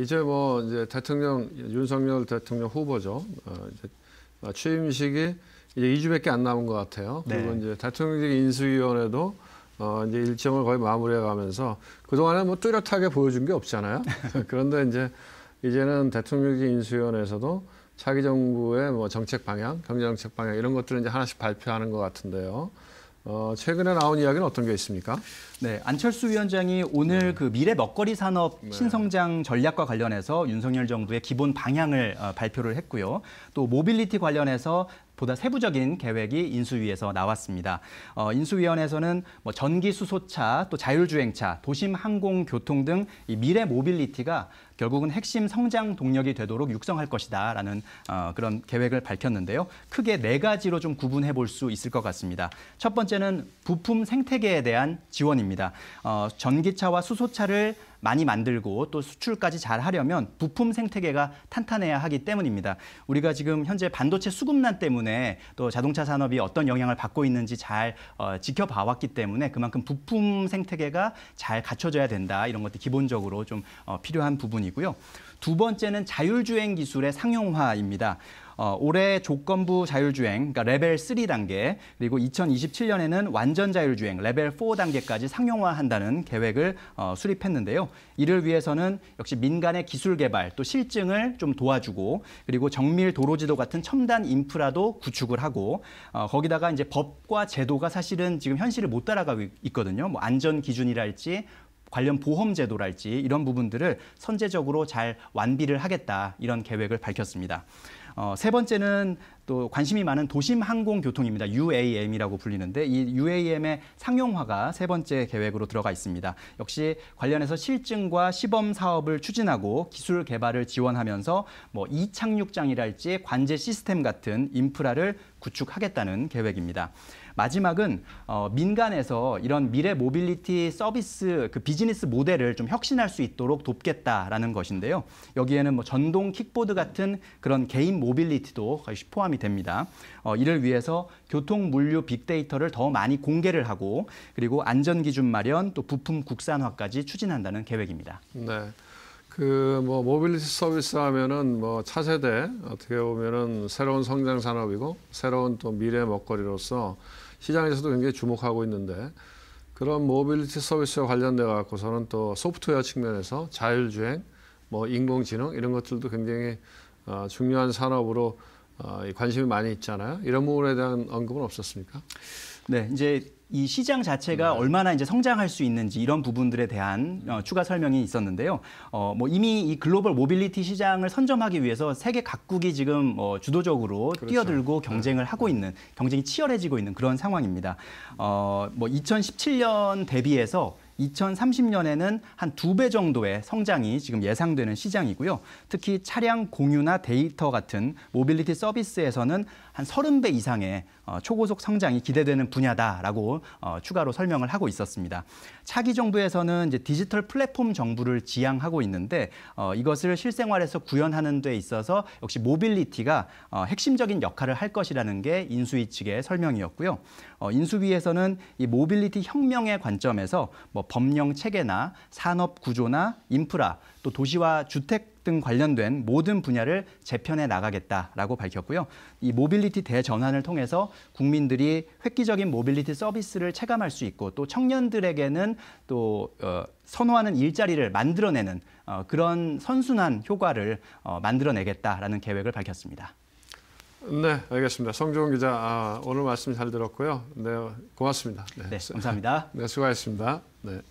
이제 뭐 이제 대통령 윤석열 대통령 후보죠. 어, 이제 아, 취임식이 이제 2주밖에 안 남은 것 같아요. 네. 그리고 이제 대통령직 인수위원회도 어, 이제 일정을 거의 마무리해가면서 그 동안에 뭐 뚜렷하게 보여준 게 없잖아요. 그런데 이제 이제는 대통령직 인수위원회에서도 차기 정부의 뭐 정책 방향, 경제 정책 방향 이런 것들을 이제 하나씩 발표하는 것 같은데요. 어, 최근에 나온 이야기는 어떤 게 있습니까? 네, 안철수 위원장이 오늘 네. 그 미래 먹거리 산업 네. 신성장 전략과 관련해서 윤석열 정부의 기본 방향을 어, 발표를 했고요. 또 모빌리티 관련해서 보다 세부적인 계획이 인수위에서 나왔습니다. 어, 인수위원회에서는 뭐 전기 수소차, 또 자율주행차, 도심 항공 교통 등이 미래 모빌리티가 결국은 핵심 성장 동력이 되도록 육성할 것이다라는 어, 그런 계획을 밝혔는데요. 크게 네 가지로 좀 구분해 볼 수 있을 것 같습니다. 첫 번째는 부품 생태계에 대한 지원입니다. 있니다 어, 전기차와 수소차를 많이 만들고 또 수출까지 잘 하려면 부품 생태계가 탄탄해야 하기 때문입니다. 우리가 지금 현재 반도체 수급난 때문에 또 자동차 산업이 어떤 영향을 받고 있는지 잘 어, 지켜봐 왔기 때문에 그만큼 부품 생태계가 잘 갖춰져야 된다. 이런 것도 기본적으로 좀 어, 필요한 부분이고요. 두 번째는 자율주행 기술의 상용화입니다. 어, 올해 조건부 자율주행, 그러니까 레벨 3 단계, 그리고 2027년에는 완전 자율주행 레벨 4 단계까지 상용화한다는 계획을 어, 수립했는데요. 이를 위해서는 역시 민간의 기술 개발, 또 실증을 좀 도와주고, 그리고 정밀 도로지도 같은 첨단 인프라도 구축을 하고, 어, 거기다가 이제 법과 제도가 사실은 지금 현실을 못 따라가고 있거든요. 뭐 안전 기준이랄지 관련 보험 제도랄지 이런 부분들을 선제적으로 잘 완비를 하겠다 이런 계획을 밝혔습니다. 어, 세 번째는 또 관심이 많은 도심 항공 교통입니다. UAM이라고 불리는데 이 UAM의 상용화가 세 번째 계획으로 들어가 있습니다. 역시 관련해서 실증과 시범 사업을 추진하고 기술 개발을 지원하면서 뭐 이착륙장이랄지 관제 시스템 같은 인프라를 구축하겠다는 계획입니다. 마지막은 어, 민간에서 이런 미래 모빌리티 서비스 그 비즈니스 모델을 좀 혁신할 수 있도록 돕겠다라는 것인데요. 여기에는 뭐 전동 킥보드 같은 그런 개인 모빌리티도 포함 포함이 됩니다. 어, 이를 위해서 교통 물류 빅데이터를 더 많이 공개를 하고 그리고 안전 기준 마련 또 부품 국산화까지 추진한다는 계획입니다. 네. 그 뭐 모빌리티 서비스 하면은 뭐 차세대 어떻게 보면은 새로운 성장 산업이고 새로운 또 미래 먹거리로서 시장에서도 굉장히 주목하고 있는데 그런 모빌리티 서비스와 관련돼 갖고서는 또 소프트웨어 측면에서 자율주행, 뭐 인공지능 이런 것들도 굉장히 어, 중요한 산업으로 어, 관심이 많이 있잖아요. 이런 부분에 대한 언급은 없었습니까? 네, 이제 이 시장 자체가 네. 얼마나 이제 성장할 수 있는지 이런 부분들에 대한 어, 추가 설명이 있었는데요. 어, 뭐 이미 이 글로벌 모빌리티 시장을 선점하기 위해서 세계 각국이 지금 어, 주도적으로 그렇죠. 뛰어들고 네. 경쟁을 네. 하고 있는 경쟁이 치열해지고 있는 그런 상황입니다. 어, 뭐 2017년 대비해서 2030년에는 한 두 배 정도의 성장이 지금 예상되는 시장이고요. 특히 차량 공유나 데이터 같은 모빌리티 서비스에서는 한 30배 이상의 어, 초고속 성장이 기대되는 분야다라고 어, 추가로 설명을 하고 있었습니다. 차기 정부에서는 이제 디지털 플랫폼 정부를 지향하고 있는데 어, 이것을 실생활에서 구현하는 데 있어서 역시 모빌리티가 핵심적인 역할을 할 것이라는 게 인수위 측의 설명이었고요. 인수위에서는 이 모빌리티 혁명의 관점에서 뭐 법령 체계나 산업 구조나 인프라 또 도시와 주택 등 관련된 모든 분야를 재편해 나가겠다라고 밝혔고요. 이 모빌리티 대전환을 통해서 국민들이 획기적인 모빌리티 서비스를 체감할 수 있고 또 청년들에게는 또 어, 선호하는 일자리를 만들어내는 어, 그런 선순환 효과를 어, 만들어내겠다라는 계획을 밝혔습니다. 네, 알겠습니다. 성종 기자 아, 오늘 말씀 잘 들었고요. 네, 고맙습니다. 네, 네 감사합니다. 네, 수고하셨습니다. 네.